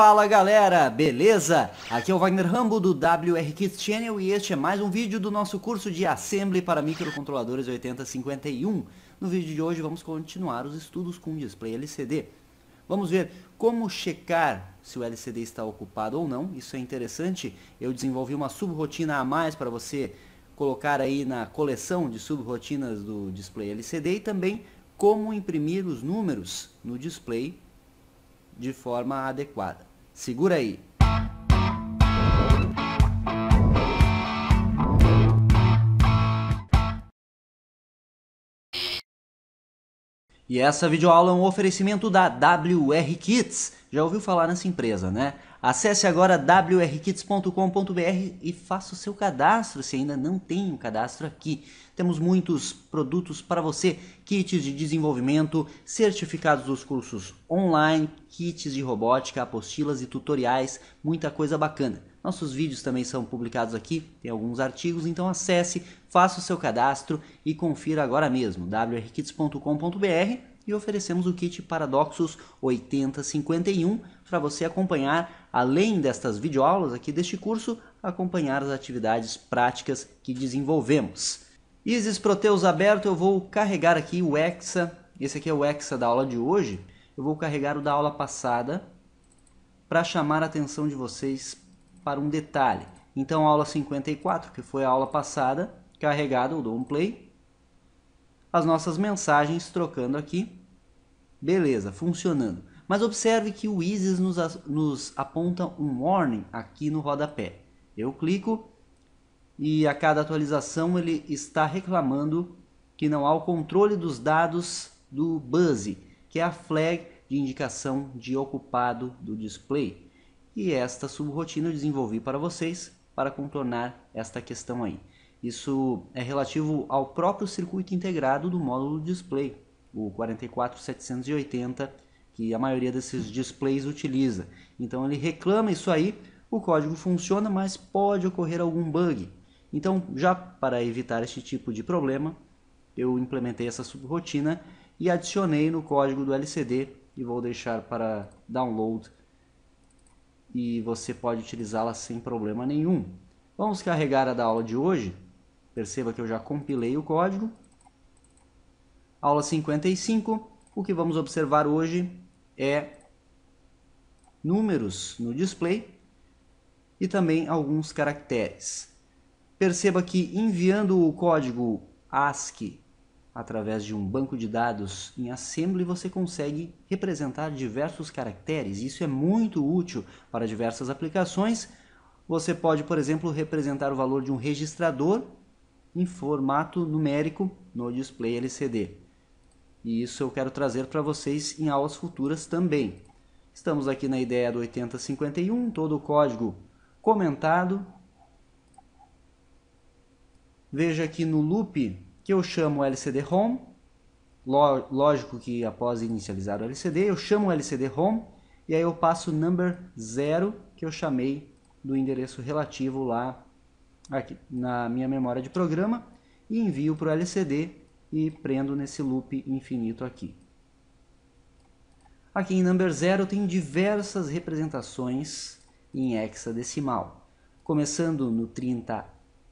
Fala galera, beleza? Aqui é o Wagner Rambo do WR Kids Channel e este é mais um vídeo do nosso curso de Assembly para microcontroladores 8051. No vídeo de hoje vamos continuar os estudos com display LCD. Vamos ver como checar se o LCD está ocupado ou não, isso é interessante. Eu desenvolvi uma subrotina a mais para você colocar aí na coleção de subrotinas do display LCD e também como imprimir os números no display de forma adequada. Segura aí. E essa videoaula é um oferecimento da WR Kits. Já ouviu falar nessa empresa, né? Acesse agora wrkits.com.br e faça o seu cadastro se ainda não tem um cadastro aqui. Temos muitos produtos para você: kits de desenvolvimento, certificados dos cursos online, kits de robótica, apostilas e tutoriais, muita coisa bacana. Nossos vídeos também são publicados aqui, tem alguns artigos, então acesse, faça o seu cadastro e confira agora mesmo wrkits.com.br e oferecemos o kit Paradoxos 8051 para você acompanhar, além destas videoaulas aqui deste curso, acompanhar as atividades práticas que desenvolvemos. Isis Proteus aberto, eu vou carregar aqui o Hexa, esse aqui é o Hexa da aula de hoje, eu vou carregar o da aula passada para chamar a atenção de vocês para um detalhe. Então, aula 54, que foi a aula passada, carregada, eu dou um play. As nossas mensagens trocando aqui. Beleza, funcionando. Mas observe que o ISIS nos, nos aponta um warning aqui no rodapé. Eu clico e a cada atualização ele está reclamando que não há o controle dos dados do Buzz, que é a flag de indicação de ocupado do display e esta subrotina eu desenvolvi para vocês para contornar esta questão aí. Isso é relativo ao próprio circuito integrado do módulo display, o 44780, que a maioria desses displays utiliza. Então ele reclama isso aí, o código funciona, mas pode ocorrer algum bug. Então, já para evitar este tipo de problema, eu implementei essa subrotina e adicionei no código do LCD e vou deixar para download e você pode utilizá-la sem problema nenhum. Vamos carregar a da aula de hoje. Perceba que eu já compilei o código. Aula 55. O que vamos observar hoje é números no display e também alguns caracteres. Perceba que enviando o código ASCII através de um banco de dados em Assembly, você consegue representar diversos caracteres. Isso é muito útil para diversas aplicações. Você pode, por exemplo, representar o valor de um registrador em formato numérico no display LCD. E isso eu quero trazer para vocês em aulas futuras também. Estamos aqui na ideia do 8051, todo o código comentado. Veja aqui no loop que eu chamo lcd home, lógico que após inicializar o LCD, eu chamo o lcd home e aí eu passo o number 0 que eu chamei do endereço relativo lá aqui, na minha memória de programa e envio para o LCD e prendo nesse loop infinito aqui. Aqui em number 0 tem diversas representações em hexadecimal, começando no 30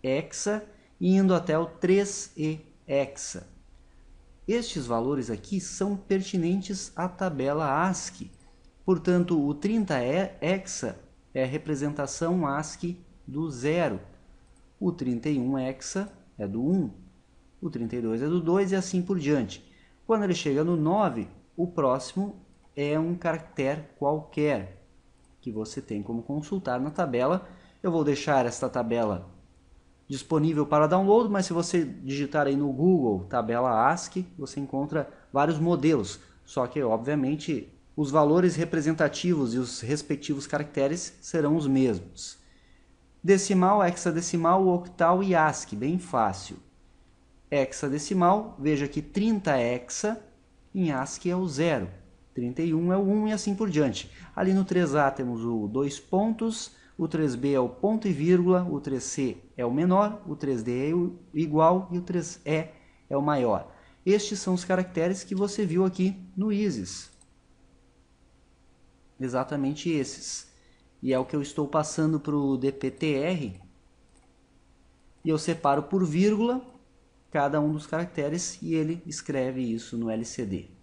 hexa e indo até o 3 e hexa. Estes valores aqui são pertinentes à tabela ASCII. Portanto, o 30 é hexa é a representação ASCII do 0. O 31 é hexa é do 1. O 32 é do 2 e assim por diante. Quando ele chega no 9, o próximo é um caractere qualquer que você tem como consultar na tabela. Eu vou deixar esta tabela disponível para download, mas se você digitar aí no Google tabela ASCII, você encontra vários modelos. Só que, obviamente, os valores representativos e os respectivos caracteres serão os mesmos. Decimal, hexadecimal, octal e ASCII, bem fácil. Hexadecimal, veja que 30 hexa em ASCII é o zero, 31 é o 1 e assim por diante. Ali no 3A temos o dois pontos, o 3B é o ponto e vírgula, o 3C é o menor, o 3D é o igual e o 3E é o maior. Estes são os caracteres que você viu aqui no ISIS. Exatamente esses. E é o que eu estou passando para o DPTR. E eu separo por vírgula cada um dos caracteres e ele escreve isso no LCD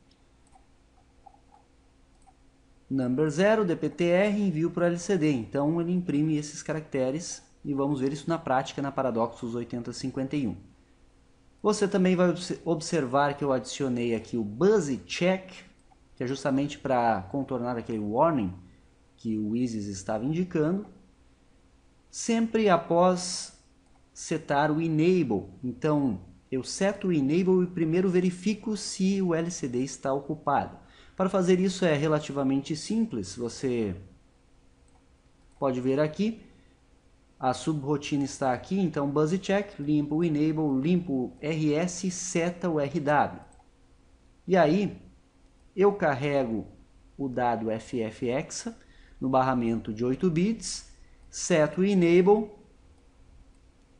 number 0, dptr, envio para o LCD. Então ele imprime esses caracteres e vamos ver isso na prática na Paradoxos 8051. Você também vai observar que eu adicionei aqui o buzz check, que é justamente para contornar aquele warning que o ISIS estava indicando, sempre após setar o enable. Então eu seto o enable e primeiro verifico se o LCD está ocupado. Para fazer isso é relativamente simples, você pode ver aqui, a subrotina está aqui, então buzz check, limpo o enable, limpo o rs, seta o rw. E aí, eu carrego o dado FFhexa no barramento de 8 bits, seto o enable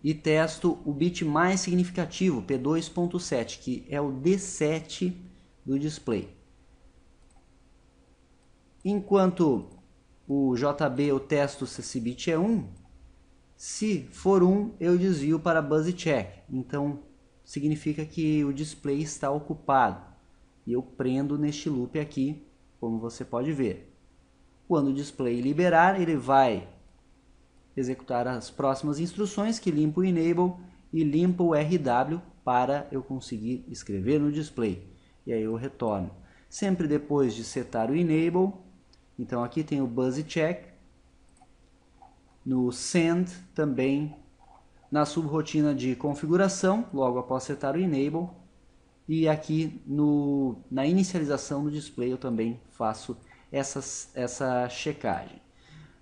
e testo o bit mais significativo, P2.7, que é o D7 do display. Enquanto o JB eu testo se esse bit é 1, se for 1 eu desvio para buzz check, então significa que o display está ocupado. E eu prendo neste loop aqui, como você pode ver. Quando o display liberar, ele vai executar as próximas instruções que limpa o enable e limpa o RW para eu conseguir escrever no display. E aí eu retorno. Sempre depois de setar o enable, então aqui tem o buzz check, no send também, na subrotina de configuração, logo após setar o enable, e aqui no, na inicialização do display eu também faço essas, essa checagem.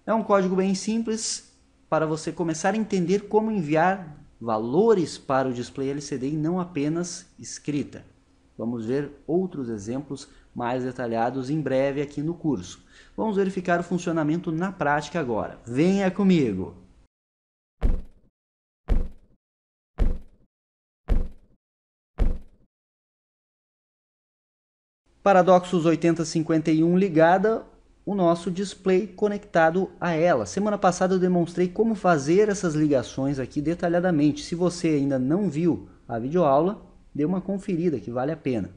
É um código bem simples para você começar a entender como enviar valores para o display LCD e não apenas escrita. Vamos ver outros exemplos mais detalhados em breve aqui no curso. Vamos verificar o funcionamento na prática agora. Venha comigo! Paradoxos 8051 ligada, o nosso display conectado a ela. Semana passada eu demonstrei como fazer essas ligações aqui detalhadamente. Se você ainda não viu a videoaula, dê uma conferida que vale a pena.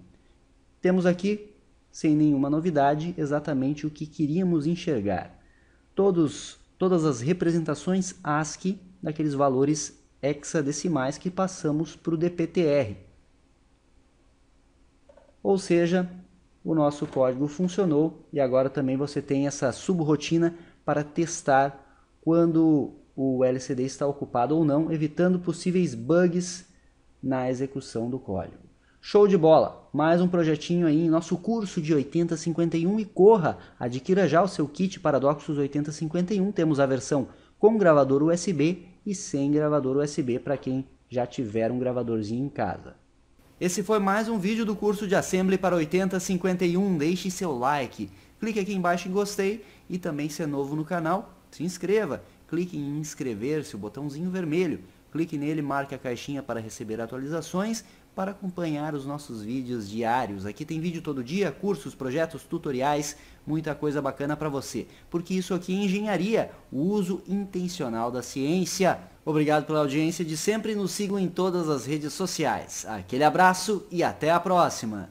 Temos aqui sem nenhuma novidade, exatamente o que queríamos enxergar. Todos, todas as representações ASCII daqueles valores hexadecimais que passamos para o DPTR. Ou seja, o nosso código funcionou e agora também você tem essa subrotina para testar quando o LCD está ocupado ou não, evitando possíveis bugs na execução do código. Show de bola! Mais um projetinho aí em nosso curso de 8051 e corra! Adquira já o seu kit Paradoxos 8051. Temos a versão com gravador USB e sem gravador USB para quem já tiver um gravadorzinho em casa. Esse foi mais um vídeo do curso de Assembly para 8051. Deixe seu like, clique aqui embaixo em gostei e também se é novo no canal, se inscreva. Clique em inscrever-se, o botãozinho vermelho. Clique nele, marque a caixinha para receber atualizações para acompanhar os nossos vídeos diários. Aqui tem vídeo todo dia, cursos, projetos, tutoriais, muita coisa bacana para você. Porque isso aqui é engenharia, o uso intencional da ciência. Obrigado pela audiência de sempre e nos sigam em todas as redes sociais. Aquele abraço e até a próxima!